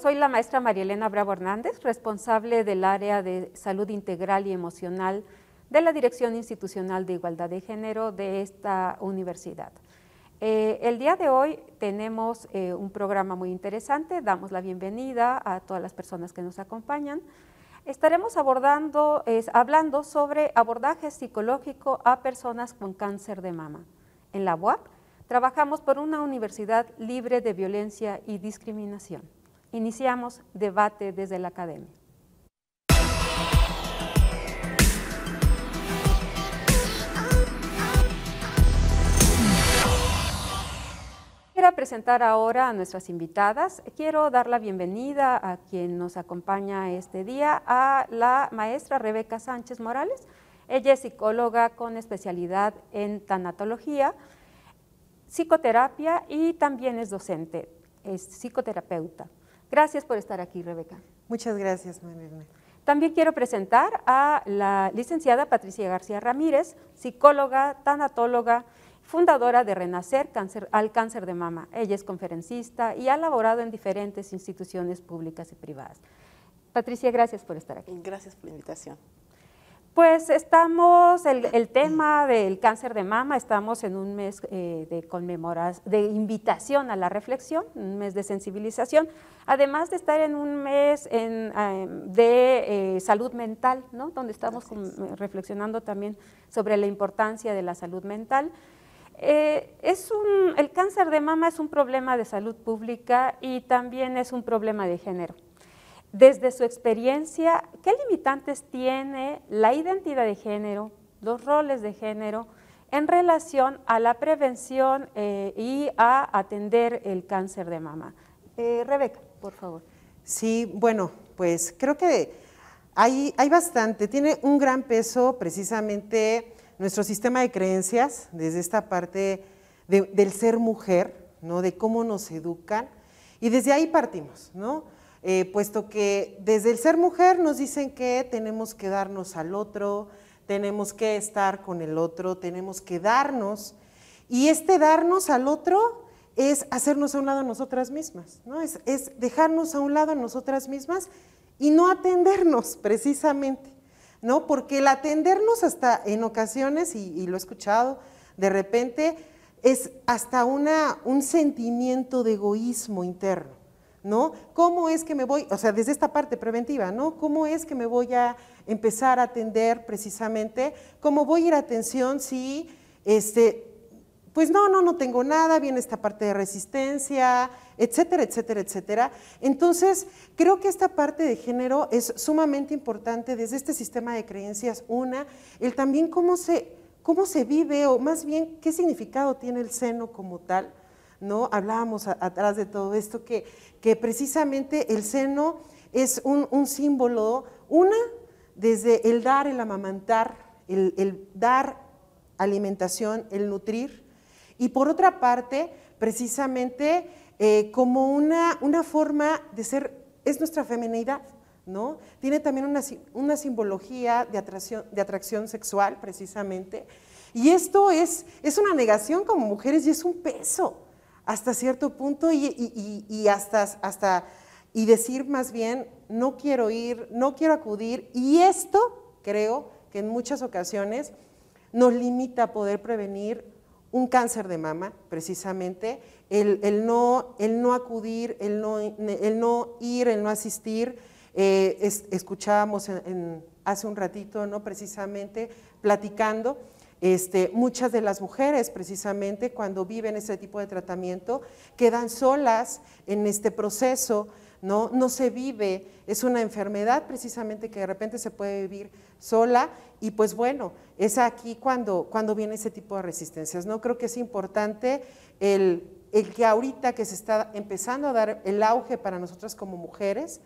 Soy la maestra María Elena Bravo Hernández, responsable del área de salud integral y emocional de la Dirección Institucional de Igualdad de Género de esta universidad. Eh, el día de hoy tenemos eh, un programa muy interesante, damos la bienvenida a todas las personas que nos acompañan. Estaremos abordando, hablando sobre abordaje psicológico a personas con cáncer de mama. En la UAP trabajamos por una universidad libre de violencia y discriminación. Iniciamos debate desde la academia. Quiero presentar ahora a nuestras invitadas. Quiero dar la bienvenida a quien nos acompaña este día, a la maestra Rebeca Sánchez Morales. Ella es psicóloga con especialidad en tanatología, psicoterapia y también es docente, es psicoterapeuta. Gracias por estar aquí, Rebeca. Muchas gracias, Marilene. También quiero presentar a la licenciada Patricia García Ramírez, psicóloga, tanatóloga, fundadora de Renacer al Cáncer de Mama. Ella es conferencista y ha laborado en diferentes instituciones públicas y privadas. Patricia, gracias por estar aquí. Gracias por la invitación. Pues estamos, el, el, tema del cáncer de mama, estamos en un mes eh, de de invitación a la reflexión, un mes de sensibilización, además de estar en un mes em, de eh, salud mental, ¿no? donde estamos eh, reflexionando también sobre la importancia de la salud mental. es un, el cáncer de mama es un problema de salud pública y también es un problema de género. Desde su experiencia, ¿qué limitantes tiene la identidad de género, los roles de género, en relación a la prevención eh, y a atender el cáncer de mama? Eh, Rebeca, por favor. Sí, bueno, pues creo que hay, bastante, tiene un gran peso precisamente nuestro sistema de creencias, desde esta parte del ser mujer, ¿no? de cómo nos educan, y desde ahí partimos, ¿no? Eh, puesto que desde el ser mujer nos dicen que tenemos que darnos al otro, tenemos que estar con el otro, tenemos que darnos. Y este darnos al otro es hacernos a un lado a nosotras mismas, ¿no? Es, es dejarnos a un lado a nosotras mismas y no atendernos precisamente, ¿no? Porque el atendernos hasta en ocasiones, y, y lo he escuchado, de repente es hasta una, un sentimiento de egoísmo interno. ¿no? ¿Cómo es que me voy, o sea, desde esta parte preventiva, ¿no? ¿Cómo es que me voy a empezar a atender precisamente? ¿Cómo voy a ir a atención si, este, pues no, no, no tengo nada, viene esta parte de resistencia, etcétera, etcétera, etcétera. Entonces, creo que esta parte de género es sumamente importante desde este sistema de creencias, una, el también cómo se vive o más bien qué significado tiene el seno como tal ¿no? Hablábamos atrás de todo esto que, que precisamente el seno es un, símbolo, una, desde el dar, el amamantar, el, dar alimentación, el nutrir, y por otra parte, precisamente eh, como una, una forma de ser, es nuestra feminidad, ¿no? Tiene también una, simbología de atracción, de atracción sexual, precisamente, y esto es, es una negación como mujeres y es un peso, hasta cierto punto y, hasta, hasta, y decir más bien, no quiero ir, no quiero acudir. Y esto creo que en muchas ocasiones nos limita a poder prevenir un cáncer de mama, precisamente, el, no, el no, acudir, el no, el no, ir, el no asistir. Eh, escuchábamos hace un ratito, ¿no? precisamente, platicando este, muchas de las mujeres precisamente cuando viven ese tipo de tratamiento quedan solas en este proceso, ¿no? no se vive, es una enfermedad precisamente que de repente se puede vivir sola y pues bueno, es aquí cuando, cuando viene ese tipo de resistencias. ¿no? Creo que es importante el, el que ahorita que se está empezando a dar el auge para nosotras como mujeres,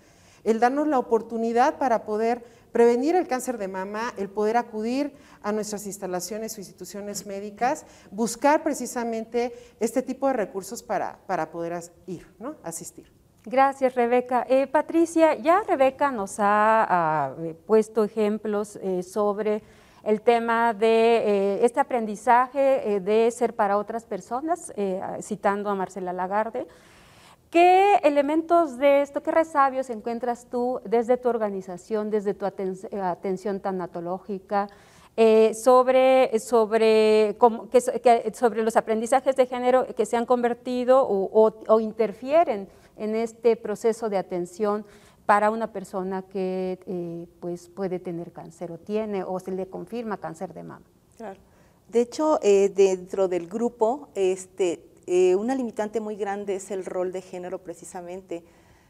el darnos la oportunidad para poder prevenir el cáncer de mama, el poder acudir a nuestras instalaciones o instituciones médicas, buscar precisamente este tipo de recursos para, poder ir, ¿no? asistir. Gracias, Rebeca. Eh, Patricia, ya Rebeca nos ha ah, eh, puesto ejemplos eh, sobre el tema de este aprendizaje de ser para otras personas, citando a Marcela Lagarde. ¿Qué elementos de esto, qué resabios encuentras tú desde tu organización, desde tu eh, atención tanatológica, eh, sobre, sobre, sobre los aprendizajes de género que se han convertido o, interfieren en este proceso de atención para una persona que eh, pues puede tener cáncer o tiene o se le confirma cáncer de mama? Claro. De hecho, dentro del grupo, este, eh, una limitante muy grande es el rol de género precisamente.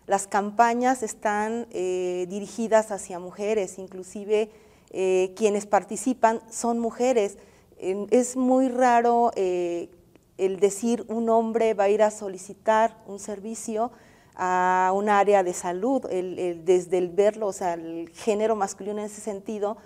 Las campañas están eh, dirigidas hacia mujeres, inclusive eh, quienes participan son mujeres. es muy raro el decir un hombre va a ir a solicitar un servicio a un área de salud, desde el verlo, o sea, el género masculino en ese sentido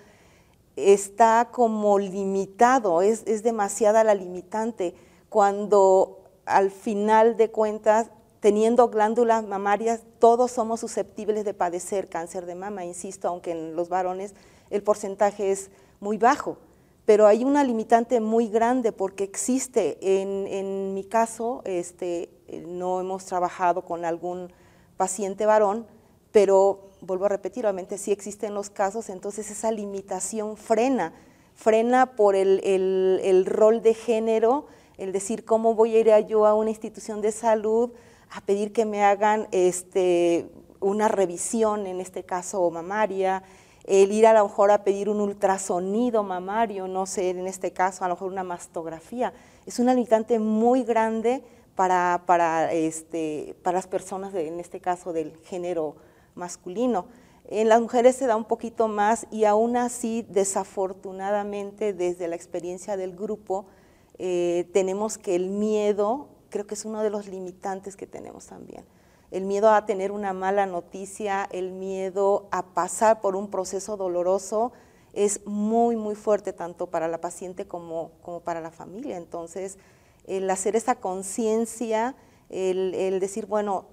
está como limitado, es, es demasiada la limitante cuando al final de cuentas, teniendo glándulas mamarias, todos somos susceptibles de padecer cáncer de mama, insisto, aunque en los varones el porcentaje es muy bajo pero hay una limitante muy grande porque existe, en, mi caso, este, eh, no hemos trabajado con algún paciente varón, pero vuelvo a repetir, obviamente sí existen los casos, entonces esa limitación frena, frena por el rol de género el decir cómo voy a ir yo a una institución de salud a pedir que me hagan este, una revisión, en este caso mamaria, el ir a lo mejor a pedir un ultrasonido mamario, no sé, en este caso a lo mejor una mastografía. Es un limitante muy grande para, este, las personas, en este caso del género masculino. En las mujeres se da un poquito más y aún así, desafortunadamente, desde la experiencia del grupo, eh, tenemos que el miedo, creo que es uno de los limitantes que tenemos también. El miedo a tener una mala noticia, el miedo a pasar por un proceso doloroso es muy, muy fuerte tanto para la paciente como, como para la familia. Entonces, el hacer esa conciencia, el, decir, bueno,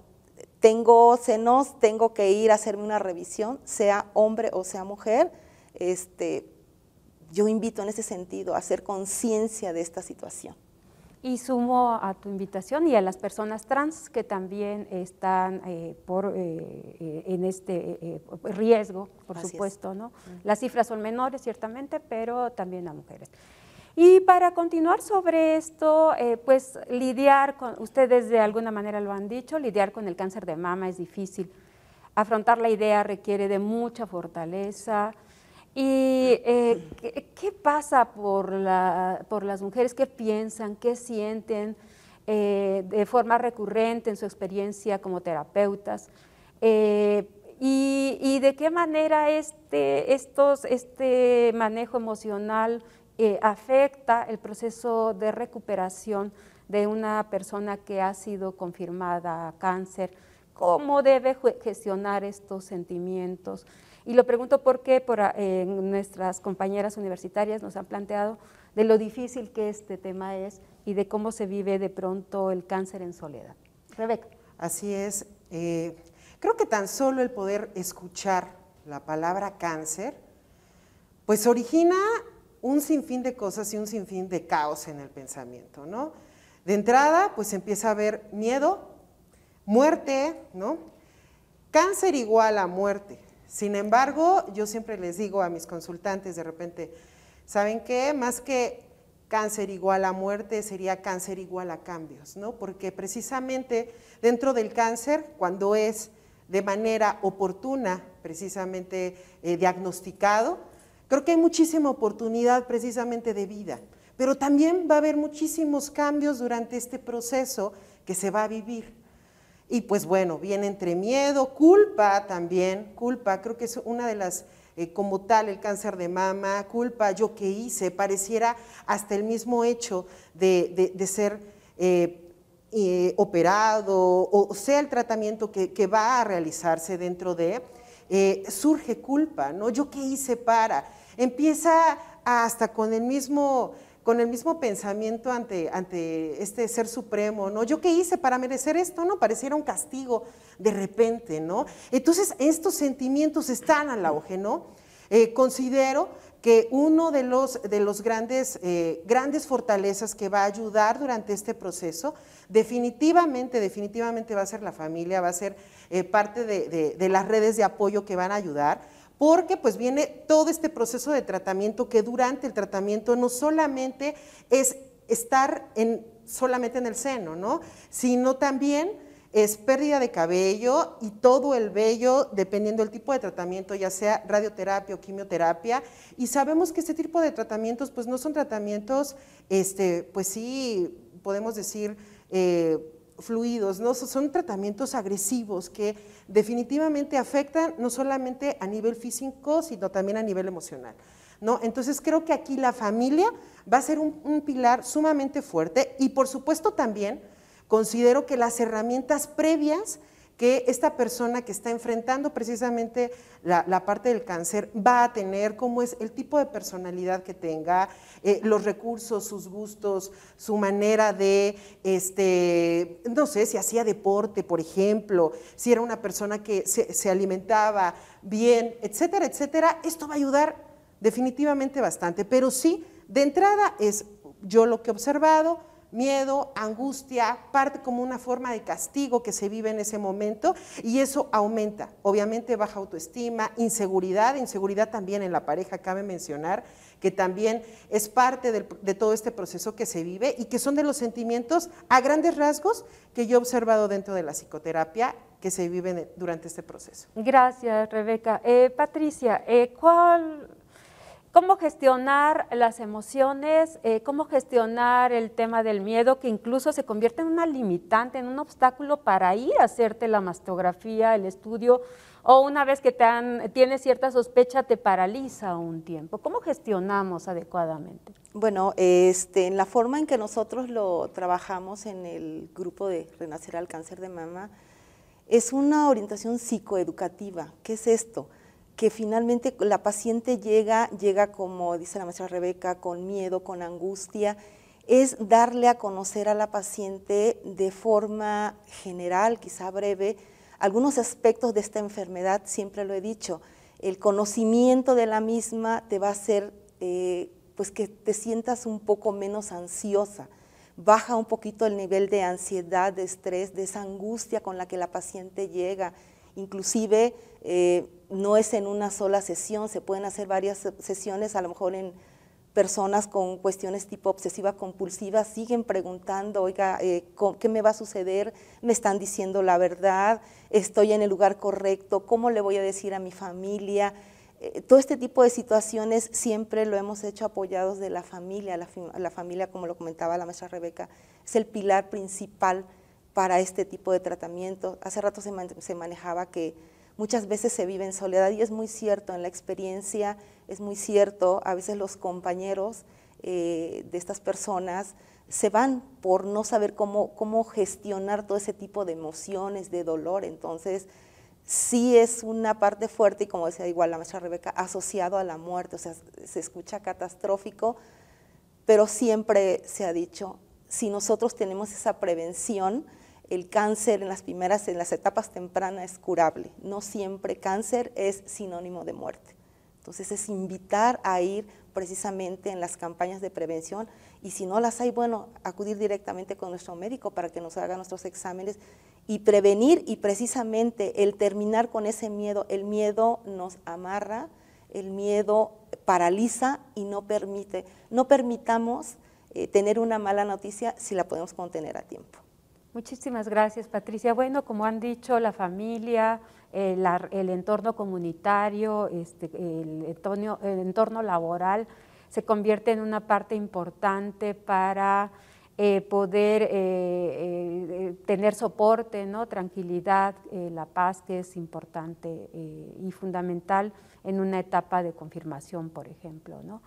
tengo senos, tengo que ir a hacerme una revisión, sea hombre o sea mujer, este, yo invito en ese sentido a hacer conciencia de esta situación. Y sumo a tu invitación y a las personas trans que también están eh, por, eh, eh, en este riesgo, por supuesto. ¿no? Mm. Las cifras son menores, ciertamente, pero también a mujeres. Y para continuar sobre esto, pues lidiar con, ustedes de alguna manera lo han dicho, lidiar con el cáncer de mama es difícil. Afrontar la idea requiere de mucha fortaleza y eh, ¿qué, pasa por, las mujeres? ¿Qué piensan? ¿Qué sienten eh, de forma recurrente en su experiencia como terapeutas? Eh, y, de qué manera este, este manejo emocional eh, afecta el proceso de recuperación de una persona que ha sido confirmada cáncer? ¿Cómo debe gestionar estos sentimientos? Y lo pregunto porque por, ah, eh, nuestras compañeras universitarias nos han planteado de lo difícil que este tema es y de cómo se vive de pronto el cáncer en soledad. Rebeca. Así es. Eh, creo que tan solo el poder escuchar la palabra cáncer, pues origina un sinfín de cosas y un sinfín de caos en el pensamiento, ¿no? De entrada, pues empieza a haber miedo, muerte, ¿no? Cáncer igual a muerte. Sin embargo, yo siempre les digo a mis consultantes de repente, ¿saben qué? Más que cáncer igual a muerte sería cáncer igual a cambios, ¿no? Porque precisamente dentro del cáncer, cuando es de manera oportuna, precisamente eh, diagnosticado, creo que hay muchísima oportunidad precisamente de vida, pero también va a haber muchísimos cambios durante este proceso que se va a vivir. Y pues bueno, viene entre miedo, culpa también, culpa, creo que es una de las, eh, como tal, el cáncer de mama, culpa, yo qué hice, pareciera hasta el mismo hecho de, ser eh, eh, operado o sea el tratamiento que, que, va a realizarse dentro de, surge culpa, ¿no? Yo qué hice para, empieza hasta con el mismo con el mismo pensamiento ante, ante este ser supremo, ¿no? ¿Yo qué hice para merecer esto? No, pareciera un castigo de repente, ¿no? Entonces, estos sentimientos están al auge, ¿no? Eh, considero que uno de los, de los grandes, eh, grandes fortalezas que va a ayudar durante este proceso, definitivamente, definitivamente va a ser la familia, va a ser eh, parte de, de las redes de apoyo que van a ayudar, porque pues viene todo este proceso de tratamiento que durante el tratamiento no solamente es estar solamente en el seno, ¿no? sino también es pérdida de cabello y todo el vello, dependiendo del tipo de tratamiento, ya sea radioterapia o quimioterapia. Y sabemos que este tipo de tratamientos, pues no son tratamientos, este, pues sí, podemos decir, eh, fluidos, ¿no? son tratamientos agresivos que definitivamente afectan no solamente a nivel físico, sino también a nivel emocional. ¿no? Entonces creo que aquí la familia va a ser un pilar sumamente fuerte y por supuesto también considero que las herramientas previas que esta persona que está enfrentando precisamente la, parte del cáncer va a tener, como es el tipo de personalidad que tenga, eh, los recursos, sus gustos, su manera de, este, no sé, si hacía deporte, por ejemplo, si era una persona que se, se alimentaba bien, etcétera, etcétera. Esto va a ayudar definitivamente bastante, pero sí, de entrada es yo lo que he observado, miedo, angustia, parte como una forma de castigo que se vive en ese momento y eso aumenta. Obviamente baja autoestima, inseguridad, inseguridad también en la pareja, cabe mencionar, que también es parte de, todo este proceso que se vive y que son de los sentimientos a grandes rasgos que yo he observado dentro de la psicoterapia que se viven durante este proceso. Gracias, Rebeca. Eh, Patricia, eh, ¿cuál cómo gestionar las emociones, eh, cómo gestionar el tema del miedo, que incluso se convierte en una limitante, en un obstáculo para ir a hacerte la mastografía, el estudio, o una vez que te tienes cierta sospecha te paraliza un tiempo. ¿Cómo gestionamos adecuadamente? Bueno, este, en la forma en que nosotros lo trabajamos en el grupo de Renacer al Cáncer de Mama, es una orientación psicoeducativa. ¿Qué es esto? que finalmente la paciente llega, llega como dice la maestra Rebeca, con miedo, con angustia, es darle a conocer a la paciente de forma general, quizá breve, algunos aspectos de esta enfermedad, siempre lo he dicho, el conocimiento de la misma te va a hacer eh, pues que te sientas un poco menos ansiosa, baja un poquito el nivel de ansiedad, de estrés, de esa angustia con la que la paciente llega, inclusive eh, no es en una sola sesión, se pueden hacer varias sesiones, a lo mejor en personas con cuestiones tipo obsesiva compulsiva siguen preguntando, oiga, eh, ¿qué me va a suceder? ¿Me están diciendo la verdad? ¿Estoy en el lugar correcto? ¿Cómo le voy a decir a mi familia? Eh, todo este tipo de situaciones siempre lo hemos hecho apoyados de la familia. La, la familia, como lo comentaba la maestra Rebeca, es el pilar principal para este tipo de tratamiento. Hace rato se, manejaba que muchas veces se vive en soledad y es muy cierto, en la experiencia es muy cierto, a veces los compañeros eh, de estas personas se van por no saber cómo, cómo gestionar todo ese tipo de emociones, de dolor, entonces sí es una parte fuerte y como decía igual la maestra Rebeca, asociado a la muerte, o sea, se escucha catastrófico, pero siempre se ha dicho, si nosotros tenemos esa prevención, el cáncer en las primeras, en las etapas tempranas es curable. No siempre cáncer es sinónimo de muerte. Entonces es invitar a ir precisamente en las campañas de prevención y si no las hay, bueno, acudir directamente con nuestro médico para que nos haga nuestros exámenes y prevenir y precisamente el terminar con ese miedo. El miedo nos amarra, el miedo paraliza y no permite. No permitamos eh, tener una mala noticia si la podemos contener a tiempo. Muchísimas gracias, Patricia. Bueno, como han dicho, la familia, eh, el, entorno comunitario, este, el, entorno, laboral se convierte en una parte importante para eh, poder eh, tener soporte, ¿no? tranquilidad, la paz que es importante y fundamental en una etapa de confirmación, por ejemplo. ¿no?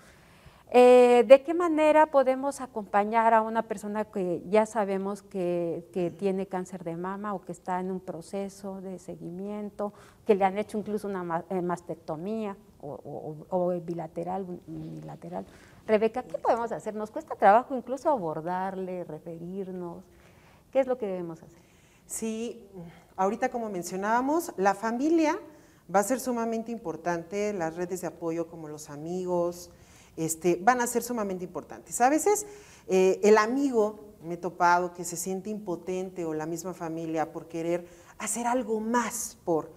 Eh, ¿De qué manera podemos acompañar a una persona que ya sabemos que, tiene cáncer de mama o que está en un proceso de seguimiento, que le han hecho incluso una eh, mastectomía o, o bilateral, unilateral? Rebeca, ¿qué podemos hacer? Nos cuesta trabajo incluso abordarle, referirnos. ¿Qué es lo que debemos hacer? Sí, ahorita como mencionábamos, la familia va a ser sumamente importante, las redes de apoyo como los amigos, este, van a ser sumamente importantes. A veces eh, el amigo, me he topado, que se siente impotente o la misma familia por querer hacer algo más por...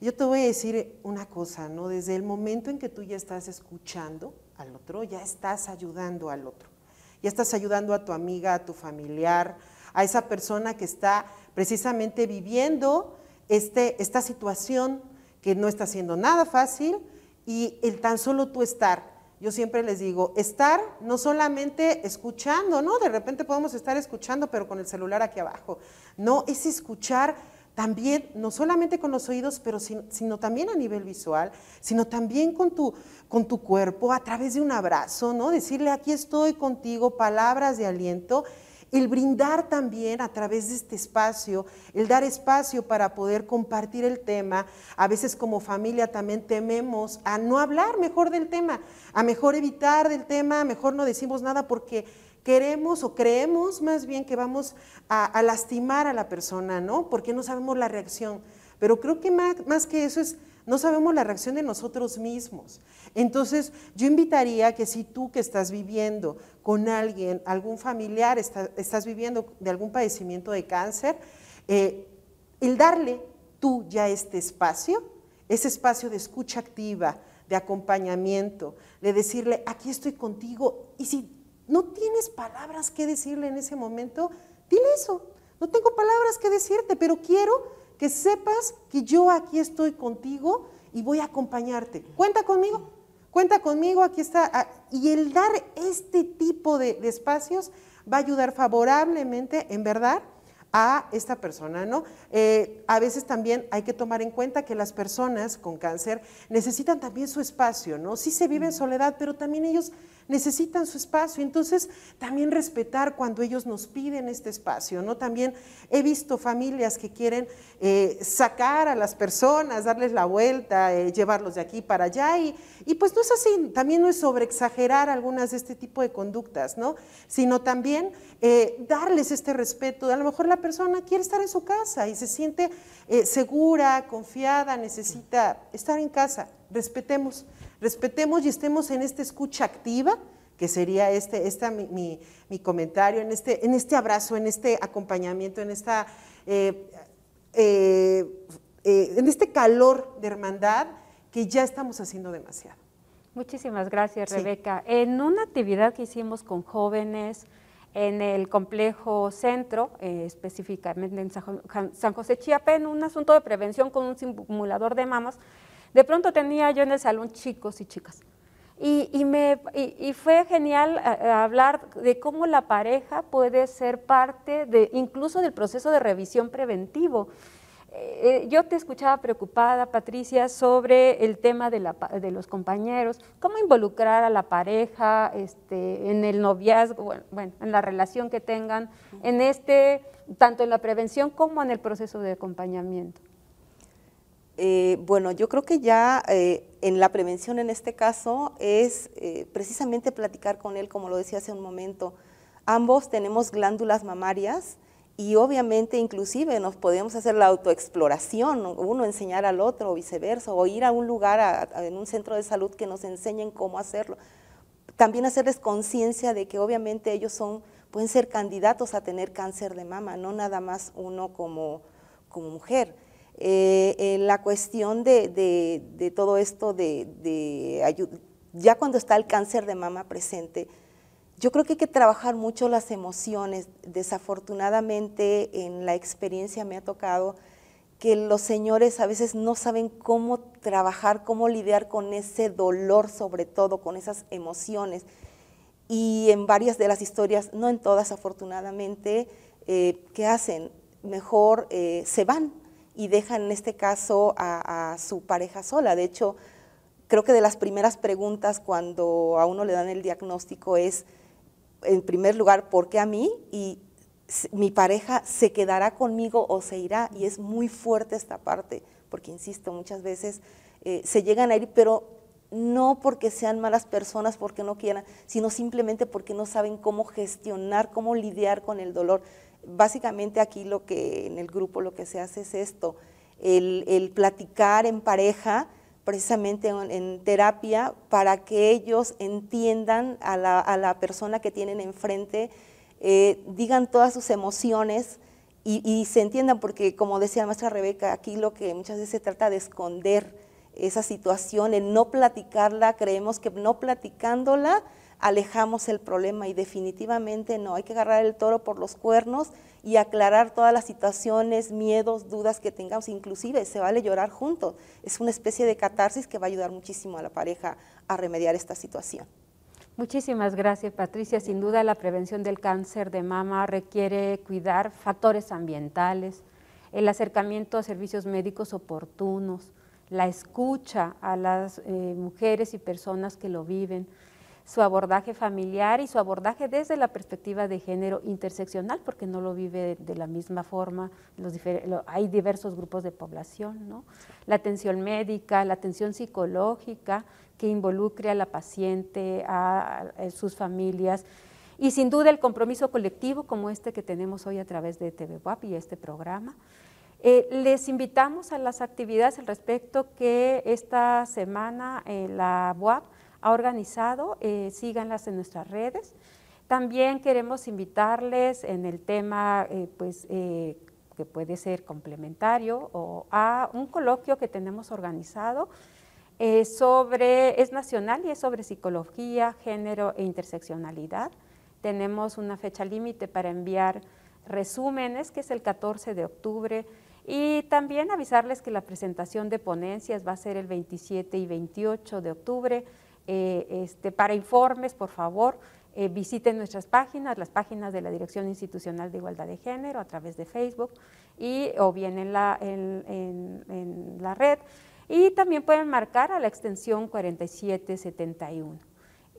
Yo te voy a decir una cosa, ¿no? Desde el momento en que tú ya estás escuchando al otro, ya estás ayudando al otro. Ya estás ayudando a tu amiga, a tu familiar, a esa persona que está precisamente viviendo este, esta situación que no está siendo nada fácil y el tan solo tu estar yo siempre les digo, estar no solamente escuchando, ¿no? De repente podemos estar escuchando, pero con el celular aquí abajo. No, es escuchar también, no solamente con los oídos, pero sino, también a nivel visual, sino también con tu, con tu cuerpo, a través de un abrazo, ¿no? Decirle, aquí estoy contigo, palabras de aliento el brindar también a través de este espacio, el dar espacio para poder compartir el tema. A veces como familia también tememos a no hablar mejor del tema, a mejor evitar del tema, a mejor no decimos nada porque queremos o creemos más bien que vamos a, a lastimar a la persona, ¿no? Porque no sabemos la reacción. Pero creo que más, más que eso es no sabemos la reacción de nosotros mismos. Entonces, yo invitaría que si tú que estás viviendo con alguien, algún familiar, estás viviendo de algún padecimiento de cáncer, eh, el darle tú ya este espacio, ese espacio de escucha activa, de acompañamiento, de decirle, aquí estoy contigo, y si no tienes palabras que decirle en ese momento, dile eso, no tengo palabras que decirte, pero quiero que sepas que yo aquí estoy contigo y voy a acompañarte. Cuenta conmigo, cuenta conmigo, aquí está. Ah, y el dar este tipo de, espacios va a ayudar favorablemente, en verdad, a esta persona, ¿no? Eh, a veces también hay que tomar en cuenta que las personas con cáncer necesitan también su espacio, ¿no? Sí se vive en soledad, pero también ellos necesitan su espacio. Entonces, también respetar cuando ellos nos piden este espacio, ¿no? También he visto familias que quieren eh, sacar a las personas, darles la vuelta, eh, llevarlos de aquí para allá y, y pues no es así, también no es sobre exagerar algunas de este tipo de conductas, ¿no? Sino también eh, darles este respeto. A lo mejor la persona quiere estar en su casa y se siente segura, confiada, necesita estar en casa, respetemos. Respetemos y estemos en esta escucha activa, que sería este, esta, mi, mi, comentario, en este, en este abrazo, en este acompañamiento, en, esta, eh, eh, eh, en este calor de hermandad que ya estamos haciendo demasiado. Muchísimas gracias, Rebeca. En una actividad que hicimos con jóvenes en el complejo centro, específicamente en San José chiapén en un asunto de prevención con un simulador de mamas, de pronto tenía yo en el salón chicos y chicas. Y, me, fue genial eh, eh, hablar de cómo la pareja puede ser parte de, incluso del proceso de revisión preventivo. Eh, yo te escuchaba preocupada, Patricia, sobre el tema de, los compañeros, cómo involucrar a la pareja este, en el noviazgo, en la relación que tengan, en este, tanto en la prevención como en el proceso de acompañamiento. Eh, bueno, yo creo que ya eh, en la prevención en este caso es eh, precisamente platicar con él, como lo decía hace un momento. Ambos tenemos glándulas mamarias y obviamente inclusive nos podemos hacer la autoexploración, uno enseñar al otro o viceversa, o ir a un lugar, a, en un centro de salud que nos enseñen cómo hacerlo. También hacerles conciencia de que obviamente ellos son, pueden ser candidatos a tener cáncer de mama, no nada más uno como mujer. Eh, la cuestión de, todo esto de, ya cuando está el cáncer de mama presente, yo creo que hay que trabajar mucho las emociones. Desafortunadamente en la experiencia me ha tocado que los señores a veces no saben cómo trabajar, cómo lidiar con ese dolor, sobre todo con esas emociones. Y en varias de las historias, no en todas afortunadamente, eh, ¿qué hacen? Mejor eh, se van y dejan en este caso a, su pareja sola. De hecho, creo que de las primeras preguntas cuando a uno le dan el diagnóstico es, en primer lugar, ¿por qué a mí? Y mi pareja se quedará conmigo o se irá. Y es muy fuerte esta parte, porque, insisto, muchas veces eh, se llegan a ir, pero no porque sean malas personas, porque no quieran, sino simplemente porque no saben cómo gestionar, cómo lidiar con el dolor básicamente aquí lo que en el grupo lo que se hace es esto, el, platicar en pareja, precisamente en, terapia, para que ellos entiendan a la, persona que tienen enfrente, eh, digan todas sus emociones y, y, se entiendan, porque como decía la maestra Rebeca, aquí lo que muchas veces se trata de esconder esa situación, el no platicarla, creemos que no platicándola, alejamos el problema y definitivamente no, hay que agarrar el toro por los cuernos y aclarar todas las situaciones, miedos, dudas que tengamos, inclusive se vale llorar juntos, es una especie de catarsis que va a ayudar muchísimo a la pareja a remediar esta situación. Muchísimas gracias, Patricia. Sin duda, la prevención del cáncer de mama requiere cuidar factores ambientales, el acercamiento a servicios médicos oportunos, la escucha a las eh, mujeres y personas que lo viven, su abordaje familiar y su abordaje desde la perspectiva de género interseccional, porque no lo vive de, la misma forma, hay diversos grupos de población, La atención médica, la atención psicológica que involucre a la paciente, a, sus familias, y sin duda el compromiso colectivo como este que tenemos hoy a través de TVWAP y este programa. Eh, les invitamos a las actividades al respecto que esta semana la UAP ha organizado, eh, síganlas en nuestras redes. También queremos invitarles en el tema, eh, pues, eh, que puede ser complementario o a un coloquio que tenemos organizado sobre, es nacional y es sobre psicología, género e interseccionalidad. Tenemos una fecha límite para enviar resúmenes, que es el 14 de octubre, y también avisarles que la presentación de ponencias va a ser el 27 y 28 de octubre. Eh, este, para informes, por favor, eh, visiten nuestras páginas, las páginas de la Dirección Institucional de Igualdad de Género a través de Facebook y, o bien en la, red. Y también pueden marcar a la extensión 4771.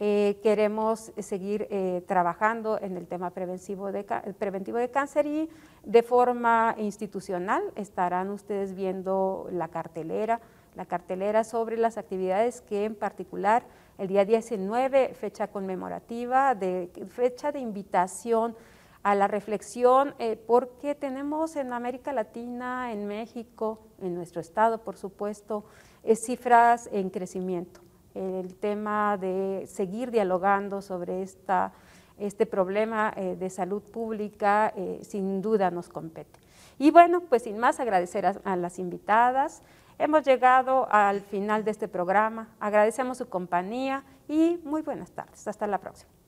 Eh, queremos seguir trabajando en el tema preventivo de cáncer y de forma institucional estarán ustedes viendo la cartelera, la cartelera sobre las actividades que en particular el día 19, fecha conmemorativa, de, fecha de invitación a la reflexión, eh, porque tenemos en América Latina, en México, en nuestro estado, por supuesto, eh, cifras en crecimiento. El tema de seguir dialogando sobre esta, este problema eh, de salud pública sin duda nos compete. Y bueno, pues sin más agradecer a las invitadas, Hemos llegado al final de este programa. Agradecemos su compañía y muy buenas tardes. Hasta la próxima.